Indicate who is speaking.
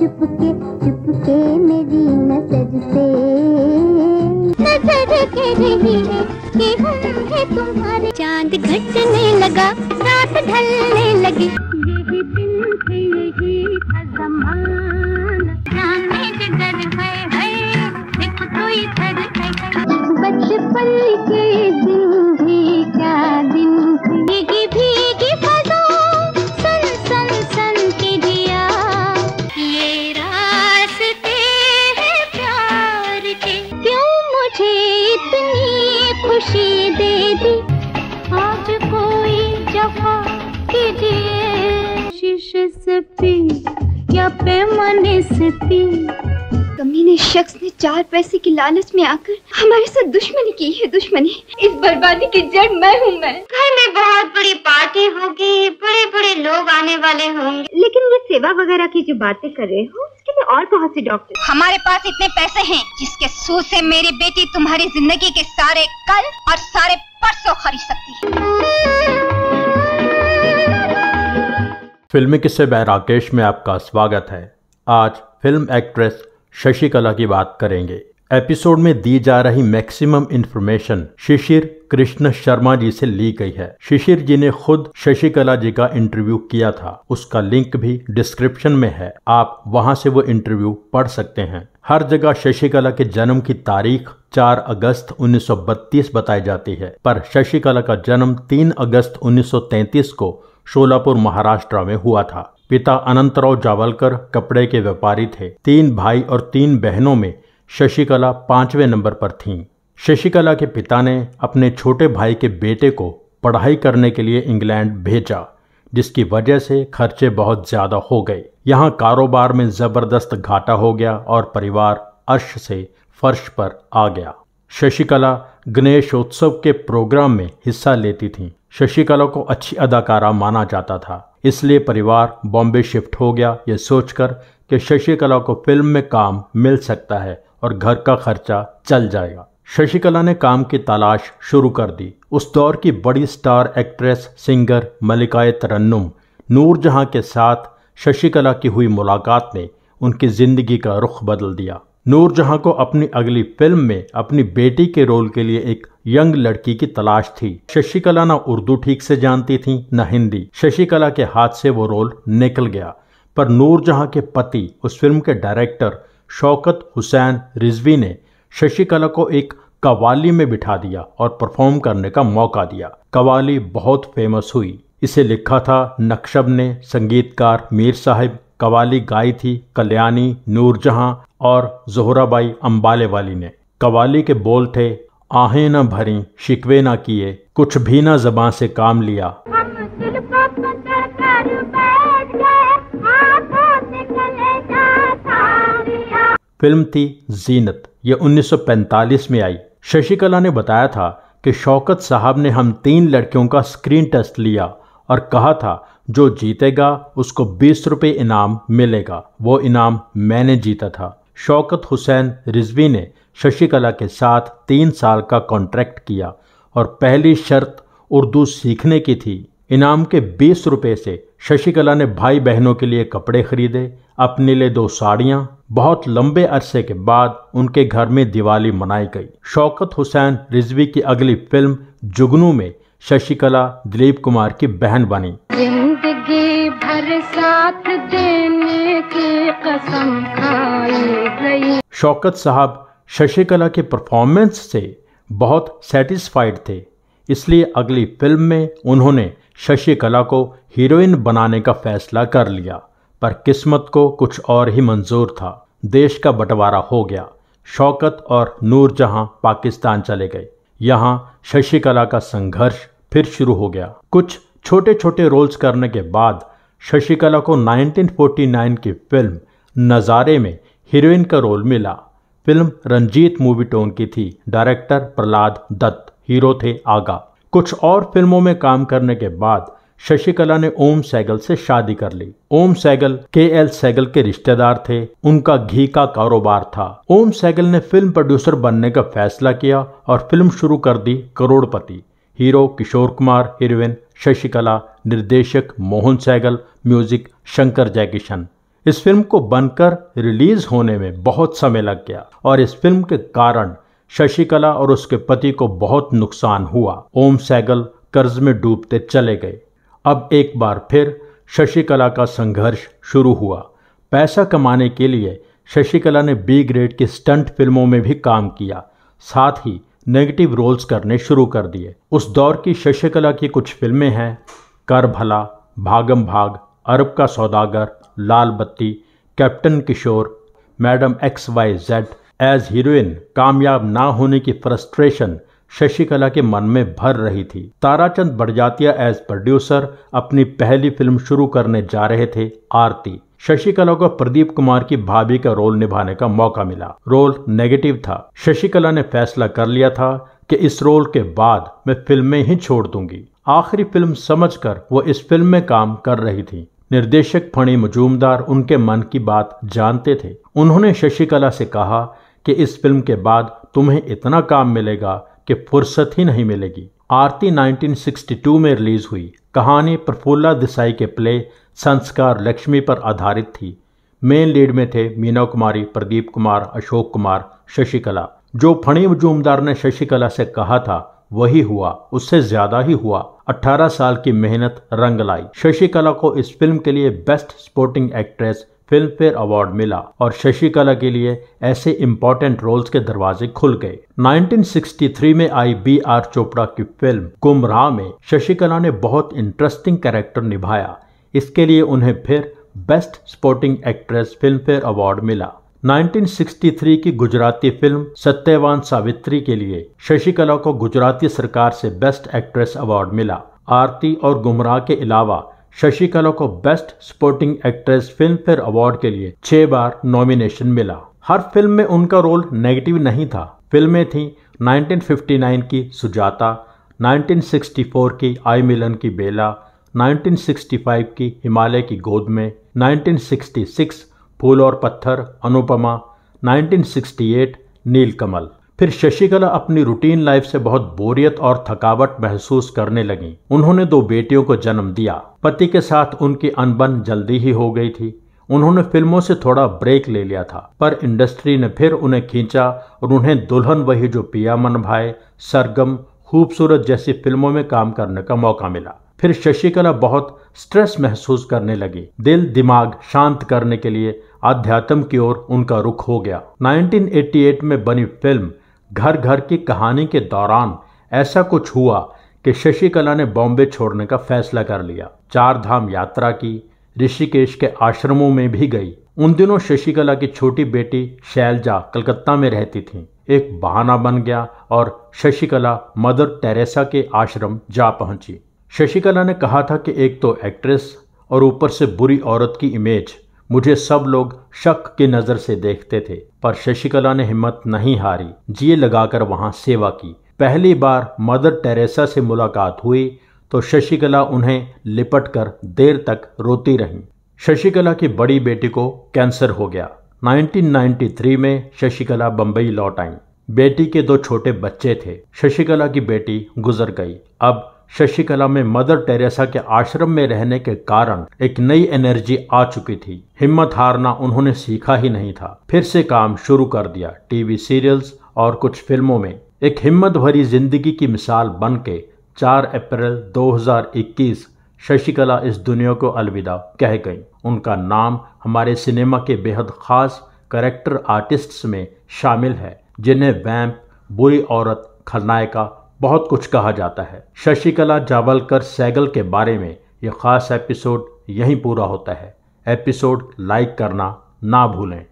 Speaker 1: चुपके चुपके मेरी नजर से नजर के रही है कि हम है तुम्हारे चांद घटने लगा रात ढलने लगी यही दिन है है देखो तो है बचपन के खुशी दे दी आज कोई जफा कीजिए शीश से पी या पे मन से पी कमीने शख्स ने चार पैसे की लालच में आकर हमारे साथ दुश्मनी की है दुश्मनी इस बर्बादी की जड़ मैं हूँ मैं घर में बहुत बड़ी पार्टी होगी बड़े बड़े लोग आने वाले होंगे लेकिन ये सेवा वगैरह की जो बातें कर रहे हो उसके लिए और बहुत से डॉक्टर हमारे पास इतने पैसे है जिसके सो ऐसी मेरी बेटी तुम्हारी जिंदगी के सारे कल और सारे परसों खरीद सकती है फिल्मी किस्से बहराकेश में आपका स्वागत है आज फिल्म एक्ट्रेस शशिकला की बात करेंगे एपिसोड में दी जा रही मैक्सिमम इन्फॉर्मेशन शिशिर कृष्ण शर्मा जी से ली गई है शिशिर जी ने खुद शशिकला जी का इंटरव्यू किया था उसका लिंक भी डिस्क्रिप्शन में है आप वहां से वो इंटरव्यू पढ़ सकते हैं हर जगह शशिकला के जन्म की तारीख 4 अगस्त 1932 बताई जाती है पर शशिकला का जन्म 3 अगस्त 1933 को शोलापुर महाराष्ट्र में हुआ था पिता अनंतराव जावलकर कपड़े के व्यापारी थे तीन भाई और तीन बहनों में शशिकला पांचवें नंबर पर थीं शशिकला के पिता ने अपने छोटे भाई के बेटे को पढ़ाई करने के लिए इंग्लैंड भेजा जिसकी वजह से खर्चे बहुत ज़्यादा हो गए यहाँ कारोबार में ज़बरदस्त घाटा हो गया और परिवार अर्श से फर्श पर आ गया शशिकला गणेशोत्सव के प्रोग्राम में हिस्सा लेती थीं। शशिकला को अच्छी अदाकारा माना जाता था इसलिए परिवार बॉम्बे शिफ्ट हो गया ये सोचकर कि शशिकला को फिल्म में काम मिल सकता है और घर का खर्चा चल जाएगा शशिकला ने काम की तलाश शुरू कर दी उस दौर की बड़ी star actress singer Malika-e-Tarannum Noorjahan के साथ शशिकला की हुई मुलाकात ने उनकी ज़िंदगी का रुख बदल दिया नूरजहां को अपनी अगली फिल्म में अपनी बेटी के रोल के लिए एक यंग लड़की की तलाश थी शशिकला ना उर्दू ठीक से जानती थी न हिंदी शशिकला के हाथ से वो रोल निकल गया पर नूरजहां के पति उस फिल्म के डायरेक्टर शौकत हुसैन रिजवी ने शशिकला को एक कवाली में बिठा दिया और परफॉर्म करने का मौका दिया कवाली बहुत फेमस हुई इसे लिखा था नक्शब ने संगीतकार मीर साहिब कवाली गाई थी कल्याणी नूरजहां और जोहराबाई अम्बाले वाली ने कवाली के बोल थे आहें न भरी शिकवे न किए कुछ भी न जबां से काम लिया फिल्म थी जीनत ये 1945 में आई शशिकला ने बताया था कि शौकत साहब ने हम तीन लड़कियों का स्क्रीन टेस्ट लिया और कहा था जो जीतेगा उसको बीस रुपये इनाम मिलेगा वो इनाम मैंने जीता था शौकत हुसैन रिजवी ने शशिकला के साथ तीन साल का कॉन्ट्रैक्ट किया और पहली शर्त उर्दू सीखने की थी इनाम के बीस रुपये से शशिकला ने भाई बहनों के लिए कपड़े खरीदे अपने लिए दो साड़ियाँ बहुत लंबे अरसे के बाद उनके घर में दिवाली मनाई गई शौकत हुसैन रिजवी की अगली फिल्म जुगनू में शशिकला दिलीप कुमार की बहन बनी भर साथ देने की कसम खाई गई शौकत साहब शशिकला के परफॉर्मेंस से बहुत सेटिस्फाइड थे इसलिए अगली फिल्म में उन्होंने शशिकला को हीरोइन बनाने का फैसला कर लिया पर किस्मत को कुछ और ही मंजूर था देश का बंटवारा हो गया शौकत और नूरजहां पाकिस्तान चले गए यहाँ शशिकला का संघर्ष फिर शुरू हो गया कुछ छोटे छोटे रोल्स करने के बाद शशिकला को 1949 की फिल्म नज़ारे में हीरोइन का रोल मिला फिल्म रंजीत मूवी टोन की थी डायरेक्टर प्रहलाद दत्त हीरो थे आगा कुछ और फिल्मों में काम करने के बाद शशिकला ने ओम सैगल से शादी कर ली ओम सैगल के एल सैगल के रिश्तेदार थे उनका घी का कारोबार था ओम सैगल ने फिल्म प्रोड्यूसर बनने का फैसला किया और फिल्म शुरू कर दी करोड़पति हीरो किशोर कुमार हीरोइन शशिकला निर्देशक मोहन सैगल म्यूजिक शंकर जयकिशन इस फिल्म को बनकर रिलीज होने में बहुत समय लग गया और इस फिल्म के कारण शशिकला और उसके पति को बहुत नुकसान हुआ ओम सैगल कर्ज में डूबते चले गए अब एक बार फिर शशिकला का संघर्ष शुरू हुआ पैसा कमाने के लिए शशिकला ने बी ग्रेड की स्टंट फिल्मों में भी काम किया साथ ही नेगेटिव रोल्स करने शुरू कर दिए उस दौर की शशिकला की कुछ फिल्में हैं कर भला भागम भाग अरब का Saudagar Lal Batti Captain Kishore Madam X Y Z as heroine कामयाब ना होने की फ्रस्ट्रेशन शशिकला के मन में भर रही थी ताराचंद बड़जातिया एज प्रोड्यूसर अपनी पहली फिल्म शुरू करने जा रहे थे आरती शशिकला को प्रदीप कुमार की भाभी का रोल निभाने का मौका मिला रोल नेगेटिव था शशिकला ने फैसला कर लिया था कि इस रोल के बाद मैं फिल्में ही छोड़ दूंगी आखिरी फिल्म समझकर वो इस फिल्म में काम कर रही थी निर्देशक फणी मजूमदार उनके मन की बात जानते थे उन्होंने शशिकला से कहा कि इस फिल्म के बाद तुम्हें इतना काम मिलेगा कि फुर्सत ही नहीं मिलेगी आरती 1962 में रिलीज हुई कहानी प्रफुल्ला देसाई के प्ले संस्कार लक्ष्मी पर आधारित थी मेन लीड में थे मीना कुमारी प्रदीप कुमार अशोक कुमार शशिकला जो फणी मजूमदार ने शशिकला से कहा था वही हुआ उससे ज्यादा ही हुआ 18 साल की मेहनत रंग लाई शशिकला को इस फिल्म के लिए best supporting actress Filmfare award मिला और शशिकला के लिए ऐसे इम्पोर्टेंट रोल्स के दरवाजे खुल गए 1963 में आई बी आर चोपड़ा की फिल्म गुमराह में शशिकला ने बहुत इंटरेस्टिंग कैरेक्टर निभाया इसके लिए उन्हें फिर best supporting actress Filmfare award मिला 1963 की गुजराती फिल्म सत्यवान सावित्री के लिए शशिकला को गुजराती सरकार से बेस्ट एक्ट्रेस अवार्ड मिला आरती और गुमराह के अलावा शशिकला को best supporting actress Filmfare award के लिए छह बार नॉमिनेशन मिला हर फिल्म में उनका रोल नेगेटिव नहीं था फिल्में थीं 1959 की सुजाता 1964 की आई मिलन की बेला 1965 की हिमालय की गोद में 1966 फूल और पत्थर अनुपमा 1968 नीलकमल फिर शशिकला अपनी रूटीन लाइफ से बहुत बोरियत और थकावट महसूस करने लगी उन्होंने दो बेटियों को जन्म दिया पति के साथ उनकी अनबन जल्दी ही हो गई थी उन्होंने फिल्मों से थोड़ा ब्रेक ले लिया था पर इंडस्ट्री ने फिर उन्हें खींचा और उन्हें दुल्हन वही जो पिया मन भाई सरगम खूबसूरत जैसी फिल्मों में काम करने का मौका मिला फिर शशिकला बहुत स्ट्रेस महसूस करने लगी दिल दिमाग शांत करने के लिए अध्यात्म की ओर उनका रुख हो गया 1988 में बनी फिल्म घर घर की कहानी के दौरान ऐसा कुछ हुआ कि शशिकला ने बॉम्बे छोड़ने का फैसला कर लिया चार धाम यात्रा की ऋषिकेश के आश्रमों में भी गई उन दिनों शशिकला की छोटी बेटी शैलजा कलकत्ता में रहती थी एक बहाना बन गया और शशिकला मदर टेरेसा के आश्रम जा पहुंची शशिकला ने कहा था कि एक तो एक्ट्रेस और ऊपर से बुरी औरत की इमेज मुझे सब लोग शक की नज़र से देखते थे पर शशिकला ने हिम्मत नहीं हारी जी लगाकर वहां सेवा की पहली बार मदर टेरेसा से मुलाकात हुई तो शशिकला उन्हें लिपट कर देर तक रोती रही शशिकला की बड़ी बेटी को कैंसर हो गया 1993 में शशिकला बंबई लौट आई बेटी के दो छोटे बच्चे थे शशिकला की बेटी गुजर गई अब शशिकला में मदर टेरेसा के आश्रम में रहने के कारण एक नई एनर्जी आ चुकी थी हिम्मत हारना उन्होंने सीखा ही नहीं था फिर से काम शुरू कर दिया टीवी सीरियल्स और कुछ फिल्मों में एक हिम्मत भरी जिंदगी की मिसाल बन के चार अप्रैल 2021 शशिकला इस दुनिया को अलविदा कह गई उनका नाम हमारे सिनेमा के बेहद खास करेक्टर आर्टिस्ट्स में शामिल है जिन्हें वैम्प बुरी औरत खलनायका बहुत कुछ कहा जाता है शशिकला जावलकर सैगल के बारे में ये खास एपिसोड यहीं पूरा होता है एपिसोड लाइक करना ना भूलें